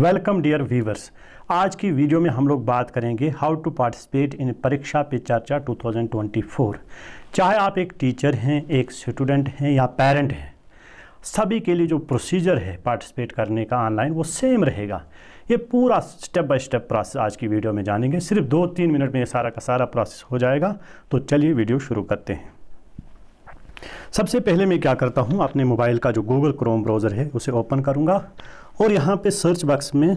welcome dear viewers आज की video में हम लोग बात करेंगे हाउ टू पार्टिसिपेट इन परीक्षा पे चर्चा 2024 चाहे आप एक टीचर हैं एक स्टूडेंट हैं या पेरेंट हैं सभी के लिए जो प्रोसीजर है पार्टिसिपेट करने का ऑनलाइन वो सेम रहेगा ये पूरा स्टेप बाय स्टेप प्रोसेस आज की वीडियो में जानेंगे सिर्फ दो तीन मिनट में ये सारा का सारा प्रोसेस हो जाएगा तो चलिए वीडियो शुरू करते हैं सबसे पहले मैं क्या करता हूँ अपने मोबाइल का जो गूगल क्रोम ब्राउज़र है उसे ओपन करूँगा और यहाँ पे सर्च बॉक्स में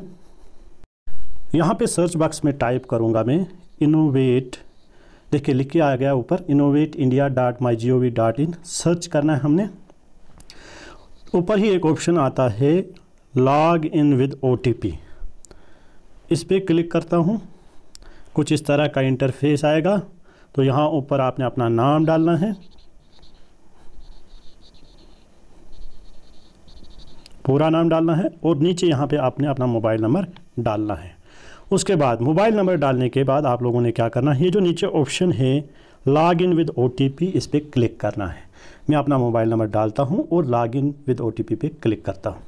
यहाँ पे सर्च बॉक्स में टाइप करूँगा मैं इनोवेट देखिए लिख के आ गया ऊपर innovate India dot my G O V dot in search करना है हमने ऊपर ही एक ऑप्शन आता है log in with O T P इस पर क्लिक करता हूँ कुछ इस तरह का इंटरफेस आएगा तो यहाँ ऊपर आपने अपना नाम डालना है पूरा नाम डालना है और नीचे यहाँ पे आपने अपना मोबाइल नंबर डालना है उसके बाद मोबाइल नंबर डालने के बाद आप लोगों ने क्या करना है ये जो नीचे ऑप्शन है लॉग इन विद ओ इस पर क्लिक करना है मैं अपना मोबाइल नंबर डालता हूँ और लॉग इन विद ओ पे क्लिक करता हूँ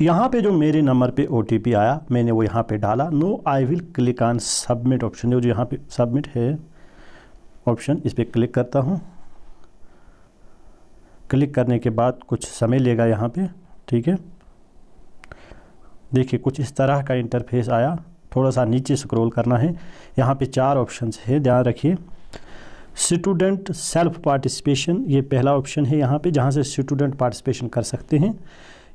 यहाँ पे जो मेरे नंबर पे ओ आया मैंने वो यहाँ पे डाला no I will click on submit option जो यहाँ पे सबमिट है ऑप्शन इस पर क्लिक करता हूँ क्लिक करने के बाद कुछ समय लेगा यहाँ पे ठीक है देखिए कुछ इस तरह का इंटरफेस आया थोड़ा सा नीचे स्क्रॉल करना है यहाँ पे चार ऑप्शंस है ध्यान रखिए स्टूडेंट सेल्फ पार्टिसिपेशन ये पहला ऑप्शन है यहाँ पे जहाँ से स्टूडेंट पार्टिसिपेशन कर सकते हैं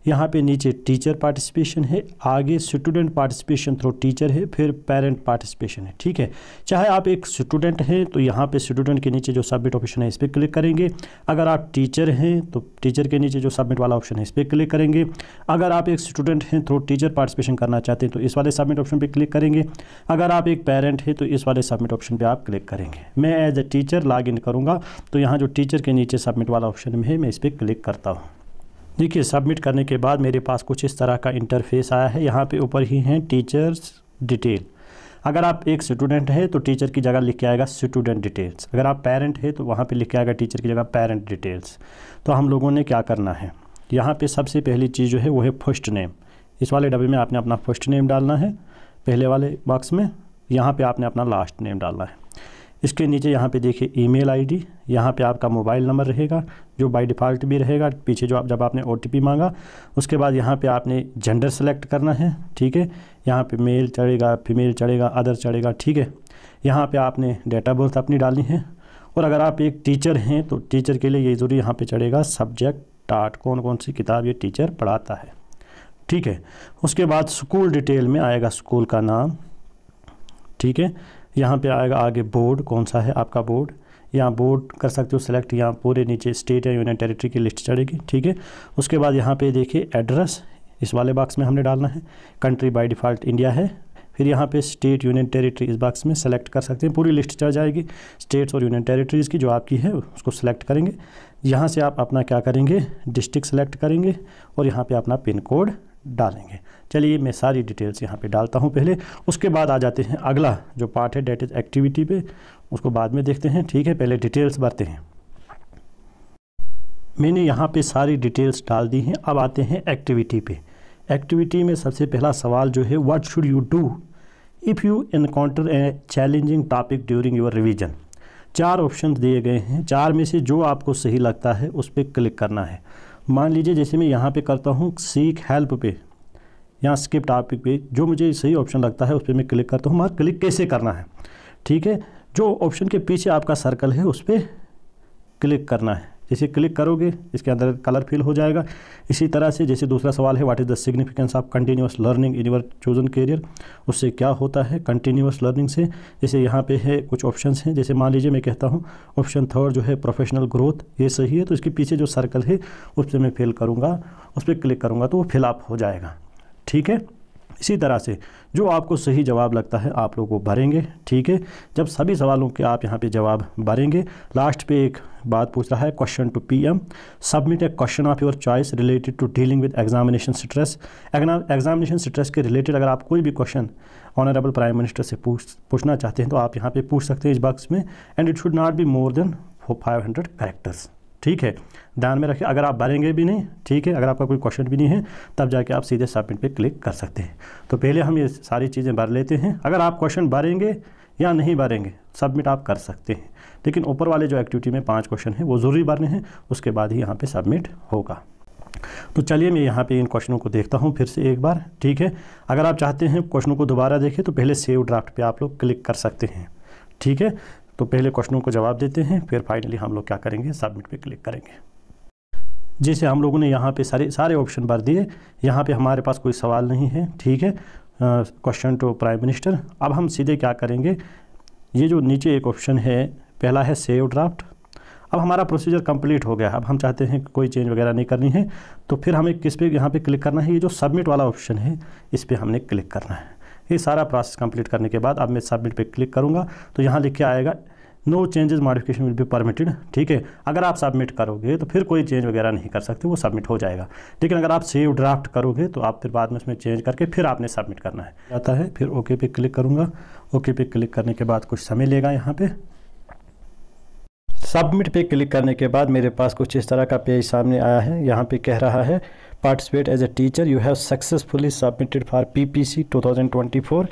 यहाँ पे नीचे टीचर पार्टिसिपेशन है आगे स्टूडेंट पार्टिसिपेशन थ्रू टीचर है फिर पेरेंट पार्टिसिपेशन है ठीक है चाहे आप एक स्टूडेंट हैं तो यहाँ पे स्टूडेंट के नीचे जो सबमिट ऑप्शन है इस पर क्लिक करेंगे अगर आप टीचर हैं तो टीचर के नीचे जो सबमिट वाला ऑप्शन है इस पर क्लिक करेंगे अगर आप एक स्टूडेंट हैं थ्रू टीचर पार्टिसिपेशन करना चाहते हैं तो इस वाले सबमिट ऑप्शन पर क्लिक करेंगे अगर आप एक पेरेंट हैं तो इस वाले सबमिट ऑप्शन पर आप क्लिक करेंगे मैं एज ए टीचर लॉग करूँगा तो यहाँ जो टीचर के नीचे सबमिट वाला ऑप्शन में है मैं इस पर क्लिक करता हूँ देखिए सबमिट करने के बाद मेरे पास कुछ इस तरह का इंटरफेस आया है यहाँ पे ऊपर ही हैं टीचर्स डिटेल अगर आप एक स्टूडेंट है तो टीचर की जगह लिख के आएगा स्टूडेंट डिटेल्स अगर आप पेरेंट है तो वहाँ पे लिख के आएगा टीचर की जगह पेरेंट डिटेल्स तो हम लोगों ने क्या करना है यहाँ पे सबसे पहली चीज़ जो है वो है फर्स्ट नेम इस वाले डब्बे में आपने अपना फर्स्ट नेम डालना है पहले वाले बॉक्स में यहाँ पर आपने अपना लास्ट नेम डालना है इसके नीचे यहाँ पे देखिए ईमेल आईडी यहाँ पर आपका मोबाइल नंबर रहेगा जो बाय डिफ़ॉल्ट भी रहेगा पीछे जो आप जब आपने ओ मांगा उसके बाद यहाँ पे आपने जेंडर सेलेक्ट करना है ठीक है यहाँ पे मेल चढ़ेगा फीमेल चढ़ेगा अदर चढ़ेगा ठीक है यहाँ पे आपने डेटा बर्थ अपनी डालनी है और अगर आप एक टीचर हैं तो टीचर के लिए ये ज़रूरी यहाँ पर चढ़ेगा सब्जेक्ट टाट कौन कौन सी किताब ये टीचर पढ़ाता है ठीक है उसके बाद स्कूल डिटेल में आएगा स्कूल का नाम ठीक है यहाँ पे आएगा आगे बोर्ड कौन सा है आपका बोर्ड यहाँ बोर्ड कर सकते हो सेलेक्ट यहाँ पूरे नीचे स्टेट या यूनियन टेरिटरी की लिस्ट चढ़ेगी ठीक है उसके बाद यहाँ पे देखिए एड्रेस इस वाले बॉक्स में हमने डालना है कंट्री बाय डिफ़ॉल्ट इंडिया है फिर यहाँ पे स्टेट यूनियन टेरिटरी इस बॉक्स में सेलेक्ट कर सकते हैं पूरी लिस्ट चढ़ जाएगी स्टेट्स और यूनियन टेरिटरीज़ की जो आपकी है उसको सेलेक्ट करेंगे यहाँ से आप अपना क्या करेंगे डिस्ट्रिक्ट सेलेक्ट करेंगे और यहाँ पे अपना पिन कोड डालेंगे चलिए मैं सारी डिटेल्स यहाँ पे डालता हूँ पहले उसके बाद आ जाते हैं अगला जो पार्ट है डेट इज एक्टिविटी पे उसको बाद में देखते हैं ठीक है पहले डिटेल्स भरते हैं मैंने यहाँ पे सारी डिटेल्स डाल दी हैं अब आते हैं एक्टिविटी पे एक्टिविटी में सबसे पहला सवाल जो है what should you do if you encounter a challenging topic during your revision चार ऑप्शन दिए गए हैं चार में से जो आपको सही लगता है उस पर क्लिक करना है मान लीजिए जैसे मैं यहाँ पे करता हूँ सीख हेल्प पे यहाँ स्किप टॉपिक पे जो मुझे सही ऑप्शन लगता है उस पर मैं क्लिक करता हूँ मगर क्लिक कैसे करना है ठीक है जो ऑप्शन के पीछे आपका सर्कल है उस पर क्लिक करना है इसे क्लिक करोगे इसके अंदर कलर फिल हो जाएगा इसी तरह से जैसे दूसरा सवाल है what is the significance of continuous learning in your chosen career उससे क्या होता है कंटिन्यूस लर्निंग से जैसे यहाँ पे है कुछ ऑप्शंस हैं जैसे मान लीजिए मैं कहता हूँ ऑप्शन थर्ड जो है प्रोफेशनल ग्रोथ ये सही है तो इसके पीछे जो सर्कल है उस पर मैं फिल करूँगा उस पर क्लिक करूँगा तो वो फिलअप हो जाएगा ठीक है इसी तरह से जो आपको सही जवाब लगता है आप लोग वो भरेंगे ठीक है जब सभी सवालों के आप यहाँ पे जवाब भरेंगे लास्ट पे एक बात पूछ रहा है question to PM submit a question of your choice related to dealing with examination stress examination stress के रिलेटेड अगर आप कोई भी क्वेश्चन ऑनरेबल प्राइम मिनिस्टर से पूछ पूछना चाहते हैं तो आप यहाँ पर पूछ सकते हैं इस बॉक्स में and it should not be more than five hundred characters ठीक है ध्यान में रखें अगर आप भरेंगे भी नहीं ठीक है अगर आपका कोई क्वेश्चन भी नहीं है तब जाके आप सीधे सबमिट पे क्लिक कर सकते हैं तो पहले हम ये सारी चीज़ें भर लेते हैं अगर आप क्वेश्चन भरेंगे या नहीं भरेंगे सबमिट आप कर सकते हैं लेकिन ऊपर वाले जो एक्टिविटी में पाँच क्वेश्चन हैं वो ज़रूरी भरने हैं उसके बाद ही यहाँ पर सबमिट होगा तो चलिए मैं यहाँ पे इन क्वेश्चनों को देखता हूँ फिर से एक बार ठीक है अगर आप चाहते हैं क्वेश्चनों को दोबारा देखें तो पहले सेव ड्राफ्ट पे आप लोग क्लिक कर सकते हैं ठीक है तो पहले क्वेश्चनों को जवाब देते हैं फिर फाइनली हम लोग क्या करेंगे सबमिट पे क्लिक करेंगे जैसे हम लोगों ने यहाँ पे सारे सारे ऑप्शन भर दिए यहाँ पे हमारे पास कोई सवाल नहीं है ठीक है क्वेश्चन टू प्राइम मिनिस्टर अब हम सीधे क्या करेंगे ये जो नीचे एक ऑप्शन है पहला है सेव ड्राफ्ट अब हमारा प्रोसीजर कंप्लीट हो गया अब हम चाहते हैं कोई चेंज वगैरह नहीं करनी है तो फिर हमें किस पे यहाँ पे क्लिक करना है ये जो सबमिट वाला ऑप्शन है इस पर हमने क्लिक करना है ये सारा प्रोसेस कंप्लीट करने के बाद अब मैं सबमिट पे क्लिक करूँगा तो यहाँ लिख के आएगा no changes modification will be permitted ठीक है अगर आप सबमिट करोगे तो फिर कोई चेंज वगैरह नहीं कर सकते वो सबमिट हो जाएगा लेकिन अगर आप सेव ड्राफ्ट करोगे तो आप फिर बाद में उसमें चेंज करके फिर आपने सबमिट करना है आता है फिर ओके पे क्लिक करूँगा ओके पे क्लिक करने के बाद कुछ समय लेगा यहाँ पर सबमिट पे क्लिक करने के बाद मेरे पास कुछ इस तरह का पेज सामने आया है यहाँ पे कह रहा है participate as a teacher you have successfully submitted for PPC 2024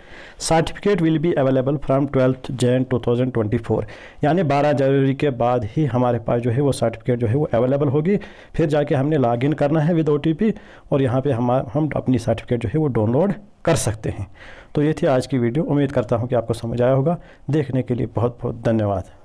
certificate will be available from twelfth Jan 2024 यानी 12 जनवरी के बाद ही हमारे पास जो है वो सर्टिफिकेट जो है वो अवेलेबल होगी फिर जाके हमने लॉग इन करना है विद ओ और यहाँ पर हम हम अपनी सर्टिफिकेट जो है वो डाउनलोड कर सकते हैं तो ये थी आज की वीडियो उम्मीद करता हूँ कि आपको समझ आया होगा देखने के लिए बहुत बहुत धन्यवाद